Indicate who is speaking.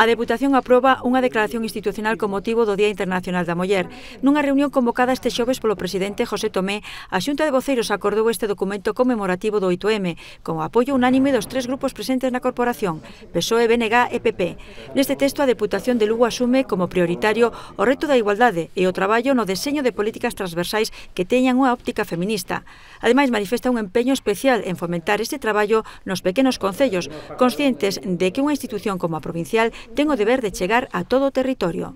Speaker 1: A Deputación aproba unha declaración institucional con motivo do Día Internacional da Muller. Nunha reunión convocada este xoves polo presidente José Tomé, a Xunta de Voceiros acordou este documento conmemorativo do 8M, con o apoio unánime dos tres grupos presentes na corporación, PSOE, BNG e PP. Neste texto, a Deputación de Lugo asume como prioritario o reto da igualdade e o traballo no deseño de políticas transversais que teñan unha óptica feminista. Ademais, manifesta un empeño especial en fomentar este traballo nos pequenos concellos, conscientes de que unha institución como a provincia tengo deber de llegar a todo territorio.